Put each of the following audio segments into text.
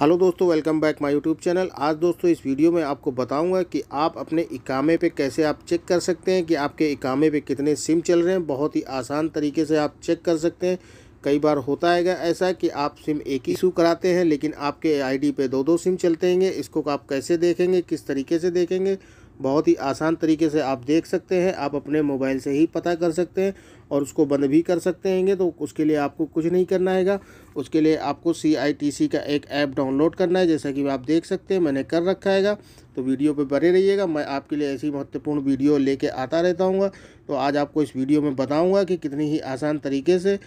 hello दोस्तों welcome back my YouTube channel आज दोस्तों इस वीडियो में आपको बताऊंगा कि आप अपने इकामे पे कैसे आप चेक कर सकते हैं कि आपके इकामे पे कितने सिम चल रहे हैं बहुत ही आसान तरीके से आप चेक कर सकते हैं कई बार होता है ऐसा कि आप सिम एक ही सू कराते हैं लेकिन आपके आईडी पे दो दो सिम चलते हैं इसको आप कैसे देखेंगे किस तरीके से देखेंगे बहुत ही आसान तरीके से आप देख सकते हैं आप अपने मोबाइल से ही पता कर सकते हैं और उसको बंद भी कर सकते हैंगे तो उसके लिए आपको कुछ नहीं करना हैगा उसके लिए आपको सी का एक ऐप डाउनलोड करना है जैसा कि आप देख सकते हैं मैंने कर रखा हैगा तो वीडियो पे बने रहिएगा मैं आपके लिए ऐसी महत्वपूर्ण वीडियो लेके आता रहता हूँ तो आज आपको इस वीडियो में बताऊँगा कि कितनी ही आसान तरीके से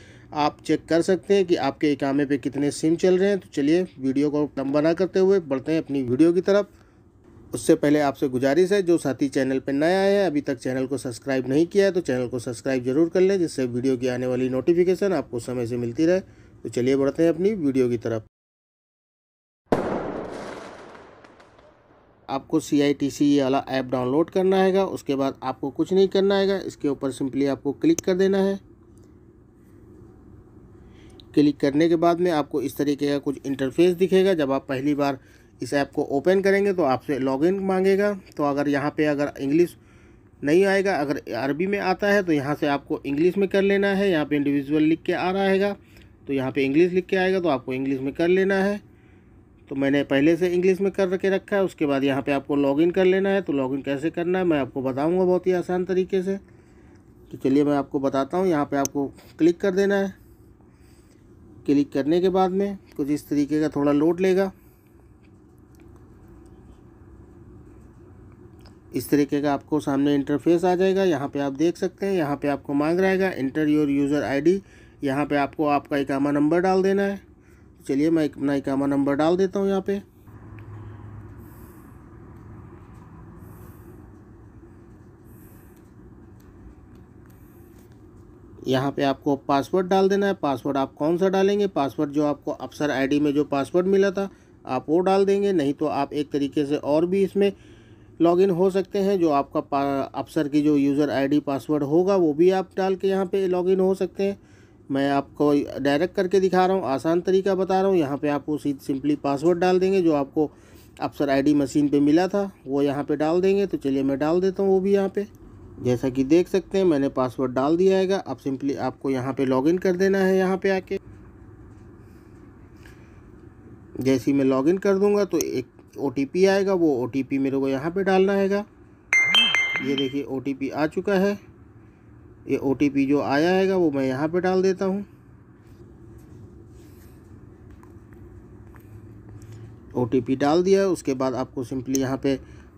आप चेक कर सकते हैं कि आपके इकामे पे कितने सिम चल रहे हैं तो चलिए वीडियो को लंबा ना करते हुए बढ़ते हैं अपनी वीडियो की तरफ उससे पहले आपसे गुजारिश है जो साथी चैनल पर नया है अभी तक चैनल को सब्सक्राइब नहीं किया है तो चैनल को सब्सक्राइब जरूर कर लें जिससे वीडियो की आने वाली नोटिफिकेशन आपको समय से मिलती रहे तो चलिए बढ़ते हैं अपनी वीडियो की तरफ आपको सी आई टी सी वाला ऐप डाउनलोड करना हैगा उसके बाद आपको कुछ नहीं करना हैगा इसके ऊपर सिंपली आपको क्लिक कर देना है क्लिक करने के बाद में आपको इस तरीके का कुछ इंटरफेस दिखेगा जब आप पहली बार इस ऐप को ओपन करेंगे तो आपसे लॉगिन मांगेगा तो अगर यहाँ पे अगर इंग्लिश नहीं आएगा अगर अरबी में आता है तो यहाँ से आपको इंग्लिश में कर लेना है यहाँ पे इंडिविजुअल लिख के आ रहा है तो यहाँ पे इंग्लिश लिख के आएगा तो आपको इंग्लिश में कर लेना है तो मैंने पहले से इंग्लिश में कर के रखा है उसके बाद यहाँ पर आपको लॉगिन कर लेना है तो लॉगिन कैसे करना है मैं आपको बताऊँगा बहुत ही आसान तरीके से तो चलिए मैं आपको बताता हूँ यहाँ पर आपको क्लिक कर देना है क्लिक करने के बाद में कुछ इस तरीके का थोड़ा लोड लेगा इस तरीके का आपको सामने इंटरफेस आ जाएगा यहाँ पे आप देख सकते हैं यहाँ पे आपको मांग रहा है इंटर योर यूज़र आईडी यहाँ पर आपको आपका इकामा नंबर डाल देना है तो चलिए मैं अपना इकामा नंबर डाल देता हूँ यहाँ पे यहाँ पे आपको पासवर्ड डाल देना है पासवर्ड आप कौन सा डालेंगे पासवर्ड जो आपको अफसर आईडी में जो पासवर्ड मिला था आप वो डाल देंगे नहीं तो आप एक तरीके से और भी इसमें लॉगिन हो सकते हैं जो आपका अफसर की जो यूज़र आईडी पासवर्ड होगा वो भी आप डाल के यहाँ पे लॉगिन हो सकते हैं मैं आपको डायरेक्ट करके दिखा रहा हूँ आसान तरीका बता रहा हूँ यहाँ पे आप उसी सिंपली पासवर्ड डाल देंगे जो आपको अफसर आईडी मशीन पे मिला था वो यहाँ पे डाल देंगे तो चलिए मैं डाल देता हूँ वो भी यहाँ पे जैसा कि देख सकते हैं मैंने पासवर्ड डाल दिया है अब आप सिंपली आपको यहाँ पे लॉगिन कर देना है यहाँ पर आके जैसे ही मैं लॉगिन कर दूँगा तो एक ओ आएगा वो ओ मेरे को यहाँ पर डालना है ये देखिए ओ आ चुका है ये ओ जो आया हैगा वो मैं यहाँ पर डाल देता हूँ ओ डाल दिया है उसके बाद आपको सिंपली यहाँ पे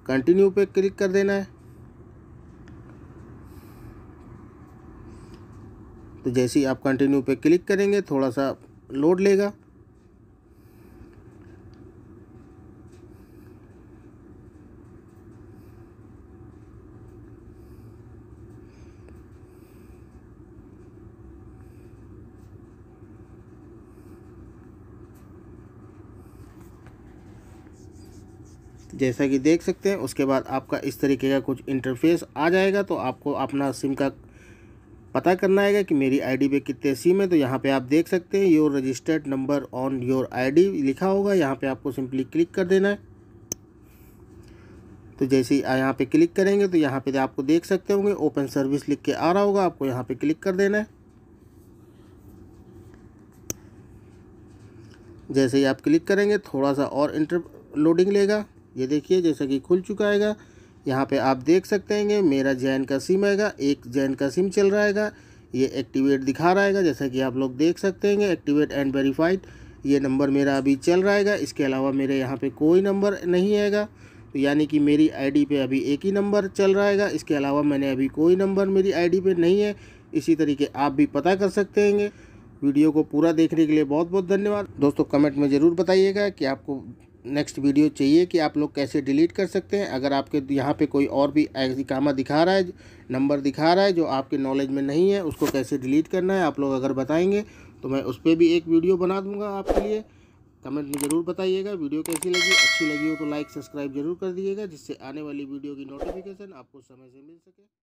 कंटिन्यू पे क्लिक कर देना है तो जैसे ही आप कंटिन्यू पे क्लिक करेंगे थोड़ा सा लोड लेगा जैसा कि देख सकते हैं उसके बाद आपका इस तरीके का कुछ इंटरफेस आ जाएगा तो आपको अपना सिम का पता करना आएगा कि मेरी आईडी पे कितने सिम है तो यहाँ पे आप देख सकते हैं your registered number on your ID लिखा होगा यहाँ पे आपको सिंपली क्लिक कर देना है तो जैसे ही यहाँ पे क्लिक करेंगे तो यहाँ पे आपको देख सकते होंगे ओपन सर्विस लिख के आ रहा होगा आपको यहाँ पे क्लिक कर देना है जैसे ही आप क्लिक करेंगे थोड़ा सा और इंटर लोडिंग लेगा ये देखिए जैसा कि खुल चुका आएगा यहाँ पे आप देख सकते हैं मेरा जैन का सिम आएगा एक जैन का सिम चल रहा है ये एक्टिवेट दिखा रहा है जैसा कि आप लोग देख सकते हैं एक्टिवेट एंड वेरीफाइड ये नंबर मेरा अभी चल रहा है इसके अलावा मेरे यहाँ पे कोई नंबर नहीं आएगा तो यानी कि मेरी आईडी पे अभी एक ही नंबर चल रहा है इसके अलावा मैंने अभी कोई नंबर मेरी आईडी पे नहीं है इसी तरीके आप भी पता कर सकते हैं वीडियो को पूरा देखने के लिए बहुत बहुत धन्यवाद दोस्तों कमेंट में ज़रूर बताइएगा कि आपको नेक्स्ट वीडियो चाहिए कि आप लोग कैसे डिलीट कर सकते हैं अगर आपके यहाँ पे कोई और भी इकामा दिखा रहा है नंबर दिखा रहा है जो आपके नॉलेज में नहीं है उसको कैसे डिलीट करना है आप लोग अगर बताएंगे तो मैं उस पर भी एक वीडियो बना दूँगा आपके लिए कमेंट में ज़रूर बताइएगा वीडियो कैसी लगी अच्छी लगी हो तो लाइक सब्सक्राइब जरूर कर दीजिएगा जिससे आने वाली वीडियो की नोटिफिकेशन आपको समय से मिल सके